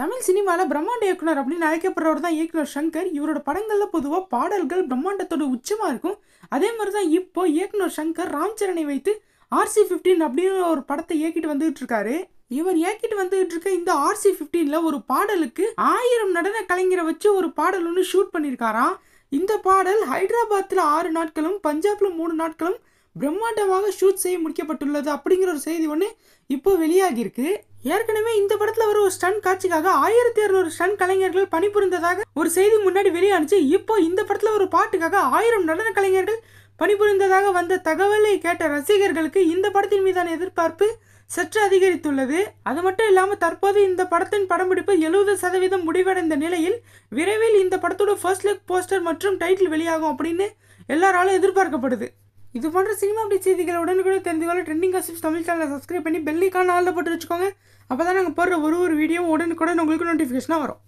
தமிழ் சினிமாவில் பிரம்மாண்ட இயக்குனர் அப்படின்னு அழைக்கப்படுறவர் தான் இயக்குனர் சங்கர் இவரோட படங்களில் பொதுவாக பாடல்கள் பிரம்மாண்டத்தோட உச்சமாக இருக்கும் அதே மாதிரி தான் இப்போ இயக்குனர் சங்கர் ராம் சரணை வைத்து ஆர்சி ஃபிஃப்டீன் அப்படின்னு ஒரு படத்தை இயக்கிட்டு வந்துகிட்டு இருக்காரு இவர் இயக்கிட்டு வந்துகிட்டு இருக்க இந்த ஆர்சி ஃபிஃப்டீனில் ஒரு பாடலுக்கு ஆயிரம் நடன கலைஞரை வச்சு ஒரு பாடல் ஒன்று ஷூட் பண்ணியிருக்காராம் இந்த பாடல் ஹைதராபாத்தில் ஆறு நாட்களும் பஞ்சாப்ல மூணு நாட்களும் பிரம்மாண்டமாக ஷூட் செய்ய முடிக்கப்பட்டுள்ளது அப்படிங்கிற ஒரு செய்தி ஒன்று இப்போ வெளியாகியிருக்கு ஏற்கனவே இந்த படத்துல வர ஒரு ஸ்டன் காட்சிக்காக ஆயிரத்தி அறுநூறு ஸ்டன் கலைஞர்கள் பணிபுரிந்ததாக ஒரு செய்தி முன்னாடி வெளியானுச்சு இப்போ இந்த படத்துல ஒரு பாட்டுக்காக ஆயிரம் நடன கலைஞர்கள் பணிபுரிந்ததாக வந்த தகவலை கேட்ட ரசிகர்களுக்கு இந்த படத்தின் மீதான எதிர்பார்ப்பு சற்று அதிகரித்துள்ளது அது மட்டும் இல்லாமல் தற்போது இந்த படத்தின் படம்பிடிப்பு எழுபது சதவீதம் முடிவடைந்த நிலையில் விரைவில் இந்த படத்தோட ஃபர்ஸ்ட் லுக் போஸ்டர் மற்றும் டைட்டில் வெளியாகும் அப்படின்னு எல்லாராலும் எதிர்பார்க்கப்படுது இது போன்ற சினிமா அப்படி செய்திகளை உடனுக்குடன் தெரிந்து கொள்ள ட்ரெண்டிங் காசிப் தமிழ் சேனலை சப்ஸ்கிரைப் பண்ணி பெல்லிக்கான ஆளில் போட்டு வச்சுக்கோங்க அப்போ தான் நாங்கள் போடுற ஒரு ஒரு வீடியோவும் உடனுக்குடன் உங்களுக்கு நோட்டிஃபிகேஷனாக வரும்